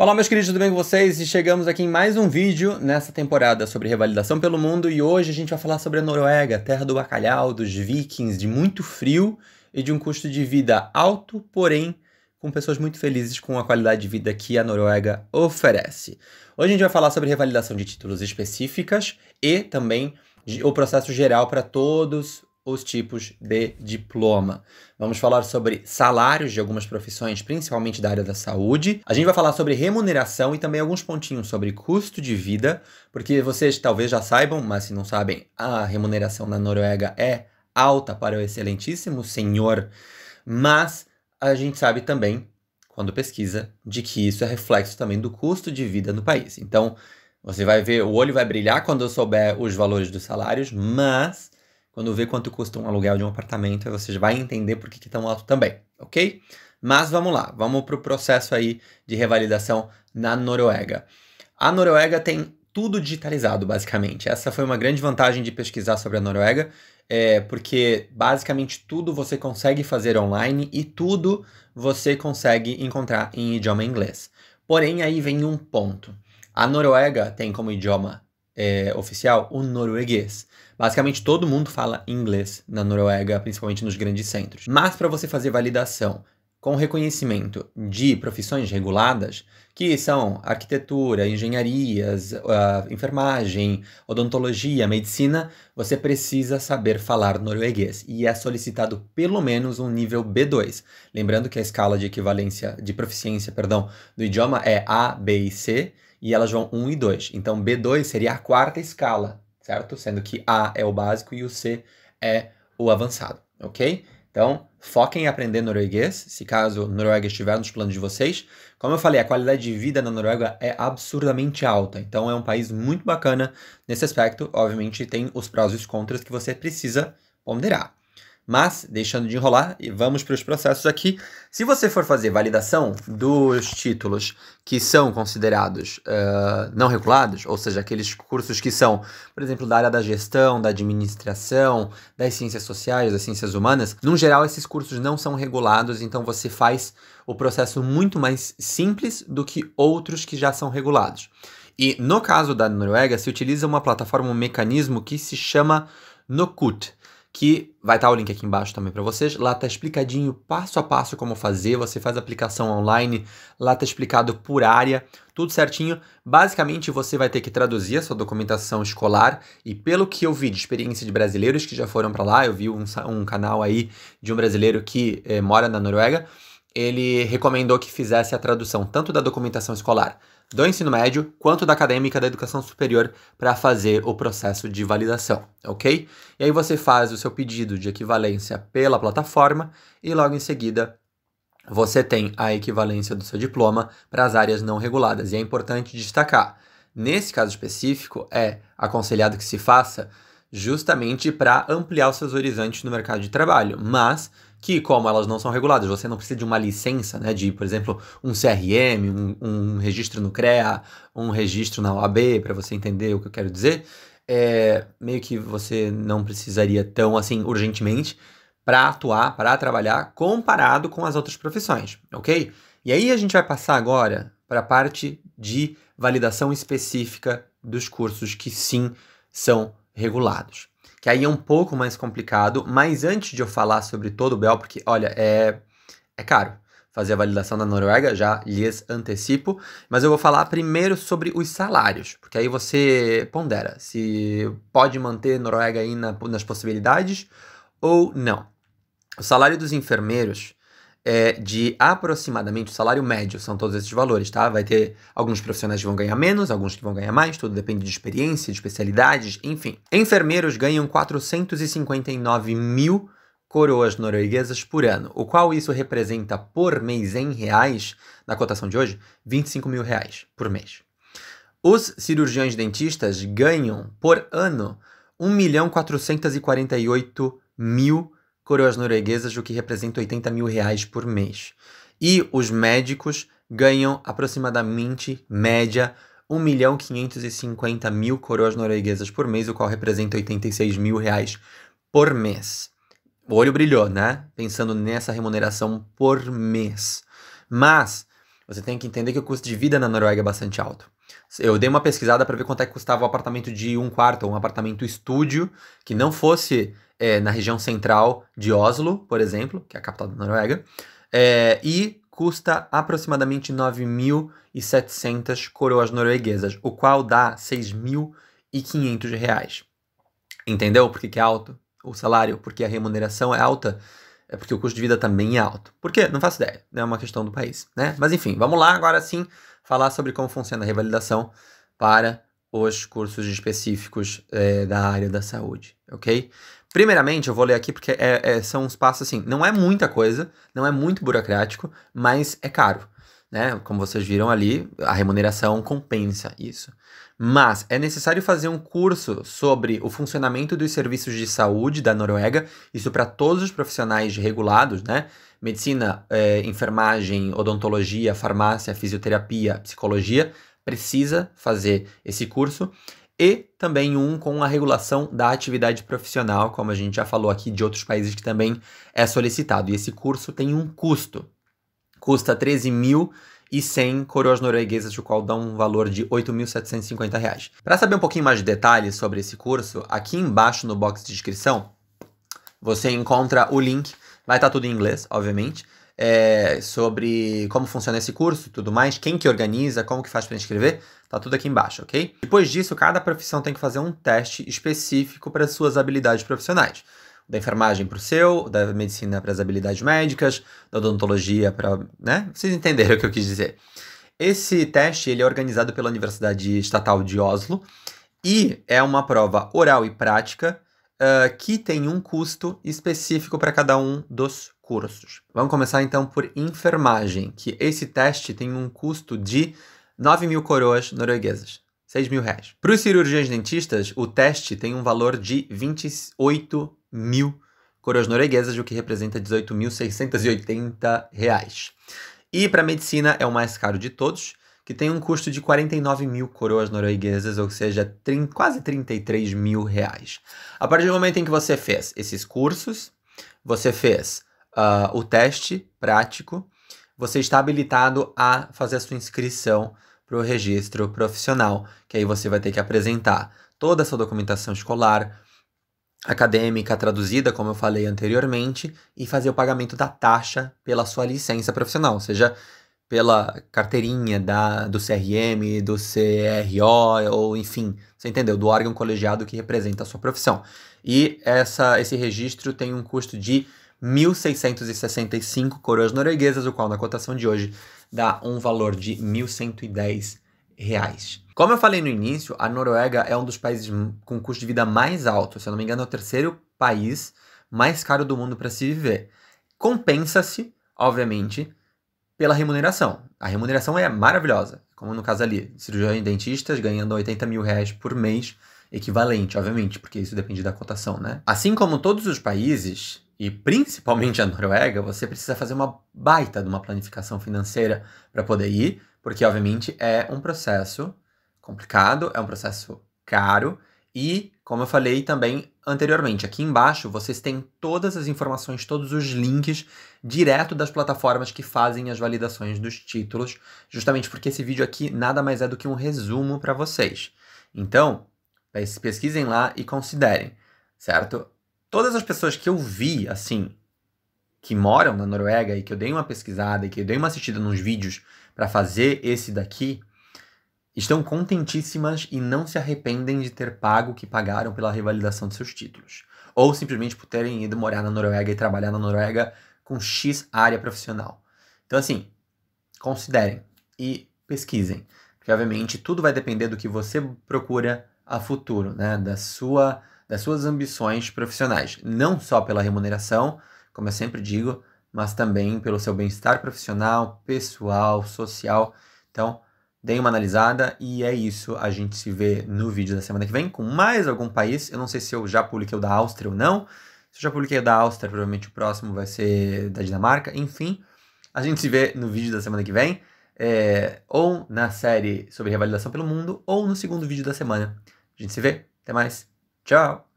Olá, meus queridos, tudo bem com vocês? E chegamos aqui em mais um vídeo nessa temporada sobre revalidação pelo mundo e hoje a gente vai falar sobre a Noruega, terra do bacalhau, dos vikings, de muito frio e de um custo de vida alto, porém com pessoas muito felizes com a qualidade de vida que a Noruega oferece. Hoje a gente vai falar sobre revalidação de títulos específicas e também o processo geral para todos os tipos de diploma. Vamos falar sobre salários de algumas profissões, principalmente da área da saúde. A gente vai falar sobre remuneração e também alguns pontinhos sobre custo de vida, porque vocês talvez já saibam, mas se não sabem, a remuneração na Noruega é alta para o excelentíssimo senhor, mas a gente sabe também, quando pesquisa, de que isso é reflexo também do custo de vida no país. Então, você vai ver, o olho vai brilhar quando eu souber os valores dos salários, mas quando vê quanto custa um aluguel de um apartamento, você vai entender por que, que é tão alto também, ok? Mas vamos lá, vamos para o processo aí de revalidação na Noruega. A Noruega tem tudo digitalizado, basicamente. Essa foi uma grande vantagem de pesquisar sobre a Noruega, é, porque basicamente tudo você consegue fazer online e tudo você consegue encontrar em idioma inglês. Porém, aí vem um ponto. A Noruega tem como idioma é, oficial, o norueguês. Basicamente todo mundo fala inglês na Noruega, principalmente nos grandes centros. Mas para você fazer validação com reconhecimento de profissões reguladas, que são arquitetura, engenharias, ah, enfermagem, odontologia, medicina, você precisa saber falar norueguês e é solicitado pelo menos um nível B2. Lembrando que a escala de equivalência de proficiência, perdão, do idioma é A, B e C e elas vão 1 e 2. Então, B2 seria a quarta escala, certo? Sendo que A é o básico e o C é o avançado, ok? Então, foquem em aprender norueguês, se caso Noruega estiver nos planos de vocês. Como eu falei, a qualidade de vida na Noruega é absurdamente alta, então é um país muito bacana nesse aspecto. Obviamente, tem os prós e os contras que você precisa ponderar. Mas, deixando de enrolar, vamos para os processos aqui. Se você for fazer validação dos títulos que são considerados uh, não regulados, ou seja, aqueles cursos que são, por exemplo, da área da gestão, da administração, das ciências sociais, das ciências humanas, no geral esses cursos não são regulados, então você faz o processo muito mais simples do que outros que já são regulados. E no caso da Noruega, se utiliza uma plataforma, um mecanismo que se chama Nokut que vai estar tá o link aqui embaixo também para vocês. Lá está explicadinho passo a passo como fazer, você faz aplicação online, lá está explicado por área, tudo certinho. Basicamente, você vai ter que traduzir a sua documentação escolar e pelo que eu vi de experiência de brasileiros que já foram para lá, eu vi um, um, canal aí de um brasileiro que eh, mora na Noruega, ele recomendou que fizesse a tradução tanto da documentação escolar do ensino médio quanto da acadêmica da educação superior para fazer o processo de validação, ok? E aí você faz o seu pedido de equivalência pela plataforma e logo em seguida você tem a equivalência do seu diploma para as áreas não reguladas. E é importante destacar, nesse caso específico, é aconselhado que se faça justamente para ampliar os seus horizontes no mercado de trabalho, mas que como elas não são reguladas, você não precisa de uma licença, né, de, por exemplo, um CRM, um, um registro no CREA, um registro na OAB, para você entender o que eu quero dizer, é, meio que você não precisaria tão assim urgentemente para atuar, para trabalhar, comparado com as outras profissões, ok? E aí a gente vai passar agora para a parte de validação específica dos cursos que sim são regulados. Que aí é um pouco mais complicado, mas antes de eu falar sobre todo o BEL, porque olha, é, é caro fazer a validação da Noruega, já lhes antecipo, mas eu vou falar primeiro sobre os salários, porque aí você pondera se pode manter Noruega aí na, nas possibilidades ou não. O salário dos enfermeiros é de aproximadamente o salário médio, são todos esses valores, tá? Vai ter alguns profissionais que vão ganhar menos, alguns que vão ganhar mais, tudo depende de experiência, de especialidades, enfim. Enfermeiros ganham 459 mil coroas norueguesas por ano, o qual isso representa por mês em reais, na cotação de hoje, 25 mil reais por mês. Os cirurgiões dentistas ganham por ano 1 milhão 448 mil coroas norueguesas, o que representa 80 mil reais por mês. E os médicos ganham aproximadamente, média, 1 milhão 550 mil coroas norueguesas por mês, o qual representa 86 mil reais por mês. O olho brilhou, né? Pensando nessa remuneração por mês. Mas você tem que entender que o custo de vida na Noruega é bastante alto. Eu dei uma pesquisada para ver quanto é que custava o um apartamento de um quarto, um apartamento estúdio, que não fosse é, na região central de Oslo, por exemplo, que é a capital da Noruega, é, e custa aproximadamente 9.700 coroas norueguesas, o qual dá 6.500 reais. Entendeu por que, que é alto o salário? Porque a remuneração é alta? É porque o custo de vida também é alto. Por quê? Não faço ideia. Né? É uma questão do país, né? Mas enfim, vamos lá agora sim falar sobre como funciona a revalidação para os cursos específicos é, da área da saúde, ok? Primeiramente, eu vou ler aqui porque é, é, são uns passos assim, não é muita coisa, não é muito burocrático, mas é caro né? Como vocês viram ali, a remuneração compensa isso. Mas é necessário fazer um curso sobre o funcionamento dos serviços de saúde da Noruega, isso para todos os profissionais regulados, né? Medicina, eh, enfermagem, odontologia, farmácia, fisioterapia, psicologia, precisa fazer esse curso. E também um com a regulação da atividade profissional, como a gente já falou aqui de outros países que também é solicitado. E esse curso tem um custo, custa 13.100 coroas norueguesas, o qual dá um valor de 8.750 reais. Para saber um pouquinho mais de detalhes sobre esse curso, aqui embaixo no box de descrição, você encontra o link, vai estar tá tudo em inglês, obviamente, é, sobre como funciona esse curso e tudo mais, quem que organiza, como que faz para inscrever, tá tudo aqui embaixo, ok? Depois disso, cada profissão tem que fazer um teste específico para suas habilidades profissionais da enfermagem para o seu, da medicina para as habilidades médicas, da odontologia para, né? Vocês entenderam o que eu quis dizer. Esse teste ele é organizado pela Universidade Estatal de Oslo e é uma prova oral e prática uh, que tem um custo específico para cada um dos cursos. Vamos começar então por enfermagem, que esse teste tem um custo de 9 mil coroas norueguesas. 6 mil reais. Para os cirurgiões dentistas, o teste tem um valor de 28 mil coroas norueguesas, o que representa 18.680 reais. E para medicina é o mais caro de todos, que tem um custo de 49 mil coroas norueguesas, ou seja, quase 33 mil reais. A partir do momento em que você fez esses cursos, você fez uh, o teste prático, você está habilitado a fazer a sua inscrição para o registro profissional, que aí você vai ter que apresentar toda a sua documentação escolar, acadêmica traduzida, como eu falei anteriormente, e fazer o pagamento da taxa pela sua licença profissional, ou seja, pela carteirinha da, do CRM, do CRO, ou enfim, você entendeu, do órgão colegiado que representa a sua profissão. E essa, esse registro tem um custo de 1.665 coroas norueguesas, o qual na cotação de hoje dá um valor de 1.110 reais. Como eu falei no início, a Noruega é um dos países com custo de vida mais alto. Se eu não me engano, é o terceiro país mais caro do mundo para se viver. Compensa-se, obviamente, pela remuneração. A remuneração é maravilhosa, como no caso ali, cirurgiões e dentistas ganhando 80 mil reais por mês, equivalente, obviamente, porque isso depende da cotação, né? Assim como todos os países, e principalmente a Noruega, você precisa fazer uma baita de uma planificação financeira para poder ir porque, obviamente, é um processo complicado, é um processo caro e, como eu falei também anteriormente, aqui embaixo vocês têm todas as informações, todos os links direto das plataformas que fazem as validações dos títulos, justamente porque esse vídeo aqui nada mais é do que um resumo para vocês. Então, pesquisem lá e considerem, certo? Todas as pessoas que eu vi, assim, que moram na Noruega e que eu dei uma pesquisada e que eu dei uma assistida nos vídeos para fazer esse daqui, estão contentíssimas e não se arrependem de ter pago o que pagaram pela revalidação de seus títulos, ou simplesmente por terem ido morar na Noruega e trabalhar na Noruega com X área profissional. Então assim, considerem e pesquisem, porque obviamente tudo vai depender do que você procura a futuro, né, da sua das suas ambições profissionais, não só pela remuneração, como eu sempre digo, mas também pelo seu bem-estar profissional, pessoal, social. Então, deem uma analisada e é isso. A gente se vê no vídeo da semana que vem com mais algum país. Eu não sei se eu já publiquei o da Áustria ou não. Se eu já publiquei o da Áustria, provavelmente o próximo vai ser da Dinamarca. Enfim, a gente se vê no vídeo da semana que vem. É, ou na série sobre revalidação pelo mundo, ou no segundo vídeo da semana. A gente se vê. Até mais. Tchau!